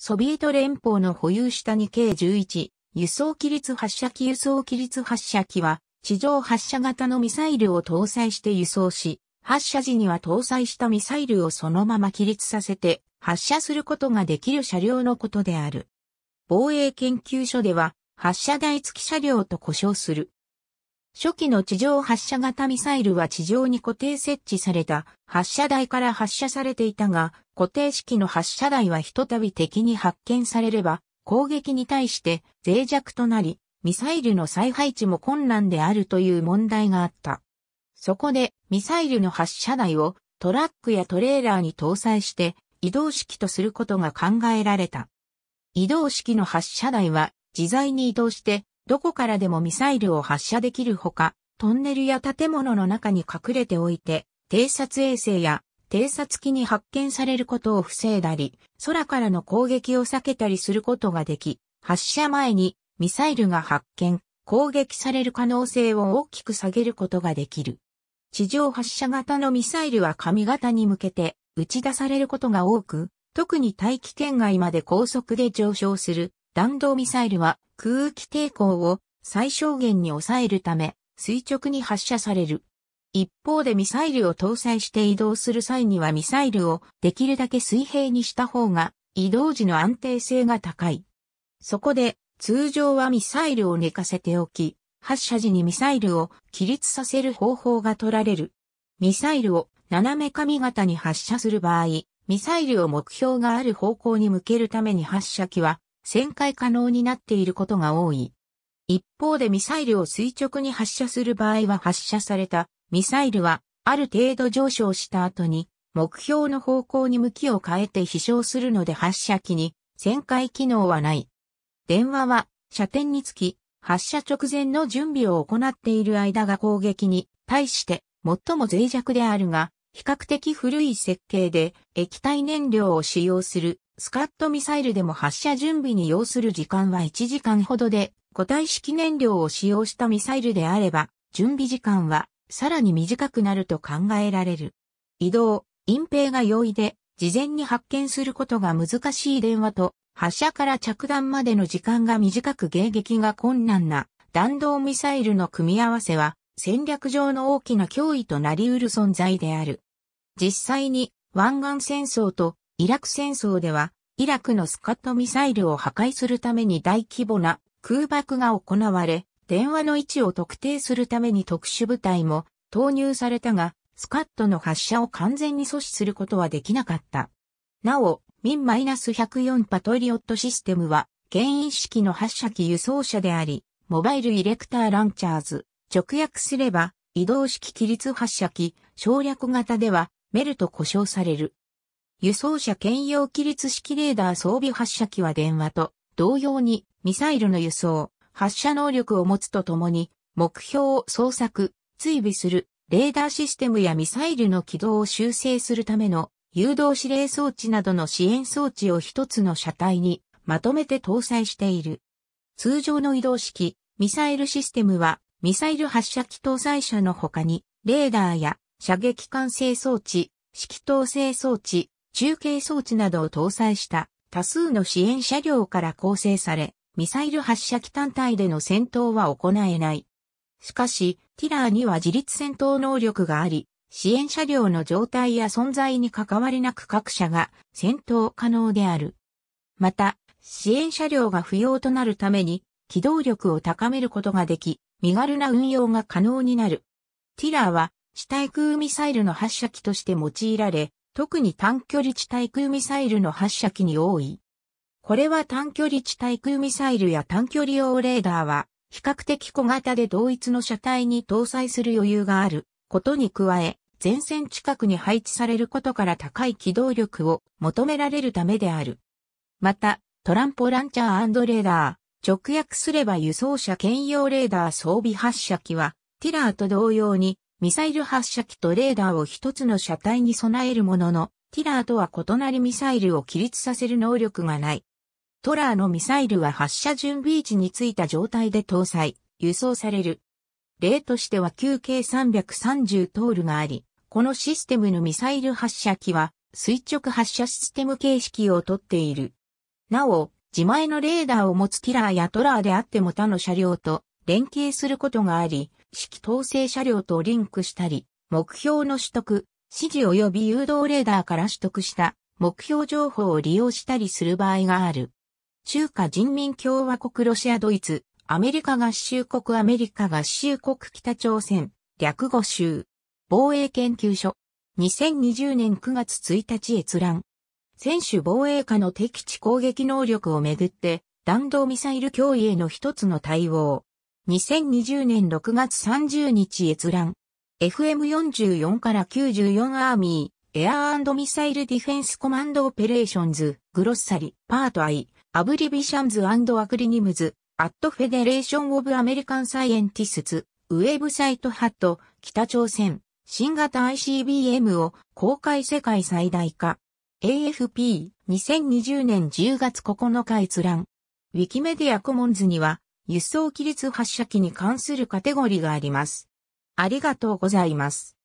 ソビエト連邦の保有した2計11、輸送機律発射機輸送機律発射機は、地上発射型のミサイルを搭載して輸送し、発射時には搭載したミサイルをそのまま起立させて発射することができる車両のことである。防衛研究所では発射台付き車両と呼称する初期の地上発射型ミサイルは地上に固定設置された発射台から発射されていたが、固定式の発射台はひとたび敵に発見されれば、攻撃に対して脆弱となり、ミサイルの再配置も困難であるという問題があった。そこで、ミサイルの発射台をトラックやトレーラーに搭載して移動式とすることが考えられた。移動式の発射台は自在に移動してどこからでもミサイルを発射できるほか、トンネルや建物の中に隠れておいて、偵察衛星や偵察機に発見されることを防いだり、空からの攻撃を避けたりすることができ、発射前にミサイルが発見、攻撃される可能性を大きく下げることができる。地上発射型のミサイルは上型に向けて打ち出されることが多く、特に大気圏外まで高速で上昇する弾道ミサイルは空気抵抗を最小限に抑えるため垂直に発射される。一方でミサイルを搭載して移動する際にはミサイルをできるだけ水平にした方が移動時の安定性が高い。そこで通常はミサイルを寝かせておき、発射時にミサイルを起立させる方法が取られる。ミサイルを斜め髪型に発射する場合、ミサイルを目標がある方向に向けるために発射機は旋回可能になっていることが多い。一方でミサイルを垂直に発射する場合は発射されたミサイルはある程度上昇した後に目標の方向に向きを変えて飛翔するので発射機に旋回機能はない。電話は射点につき発射直前の準備を行っている間が攻撃に対して最も脆弱であるが比較的古い設計で液体燃料を使用するスカットミサイルでも発射準備に要する時間は1時間ほどで、固体式燃料を使用したミサイルであれば、準備時間はさらに短くなると考えられる。移動、隠蔽が容易で、事前に発見することが難しい電話と、発射から着弾までの時間が短く迎撃が困難な弾道ミサイルの組み合わせは戦略上の大きな脅威となり得る存在である。実際に湾岸戦争とイラク戦争では、イラクのスカットミサイルを破壊するために大規模な空爆が行われ、電話の位置を特定するために特殊部隊も投入されたが、スカットの発射を完全に阻止することはできなかった。なお、m i 1 0 4パトリオットシステムは、牽引式の発射機輸送車であり、モバイルイレクターランチャーズ、直訳すれば、移動式起立発射機、省略型では、メルと呼称される。輸送車兼用規律式レーダー装備発射機は電話と同様にミサイルの輸送、発射能力を持つとともに目標を捜索、追尾するレーダーシステムやミサイルの軌道を修正するための誘導指令装置などの支援装置を一つの車体にまとめて搭載している。通常の移動式ミサイルシステムはミサイル発射機搭載車の他にレーダーや射撃管制装置、指揮統制装置、中継装置などを搭載した多数の支援車両から構成され、ミサイル発射機単体での戦闘は行えない。しかし、ティラーには自立戦闘能力があり、支援車両の状態や存在に関わりなく各社が戦闘可能である。また、支援車両が不要となるために、機動力を高めることができ、身軽な運用が可能になる。ティラーは、地対空ミサイルの発射機として用いられ、特に短距離地対空ミサイルの発射機に多い。これは短距離地対空ミサイルや短距離用レーダーは、比較的小型で同一の車体に搭載する余裕があることに加え、前線近くに配置されることから高い機動力を求められるためである。また、トランポランチャーレーダー、直訳すれば輸送車兼用レーダー装備発射機は、ティラーと同様にミサイル発射機とレーダーを一つの車体に備えるものの、ティラーとは異なりミサイルを起立させる能力がない。トラーのミサイルは発射準備位置についた状態で搭載、輸送される。例としては 9K330 トールがあり、このシステムのミサイル発射機は垂直発射システム形式をとっている。なお、自前のレーダーを持つティラーやトラーであっても他の車両と連携することがあり、指揮統制車両とリンクしたり、目標の取得、指示及び誘導レーダーから取得した目標情報を利用したりする場合がある。中華人民共和国ロシアドイツ、アメリカ合衆国アメリカ合衆国北朝鮮、略語集。防衛研究所。2020年9月1日閲覧。専守防衛下の敵地攻撃能力をめぐって、弾道ミサイル脅威への一つの対応。2020年6月30日閲覧。FM44 から94アーミー、エアーミサイルディフェンスコマンドオペレーションズ、グロッサリ、パート I、アブリビシャンズアクリニムズ、アットフェデレーションオブアメリカンサイエンティスツ、ウェブサイトハット、北朝鮮、新型 ICBM を公開世界最大化。AFP、2020年10月9日閲覧。ウィキメディアコモンズには、輸送機律発射機に関するカテゴリがあります。ありがとうございます。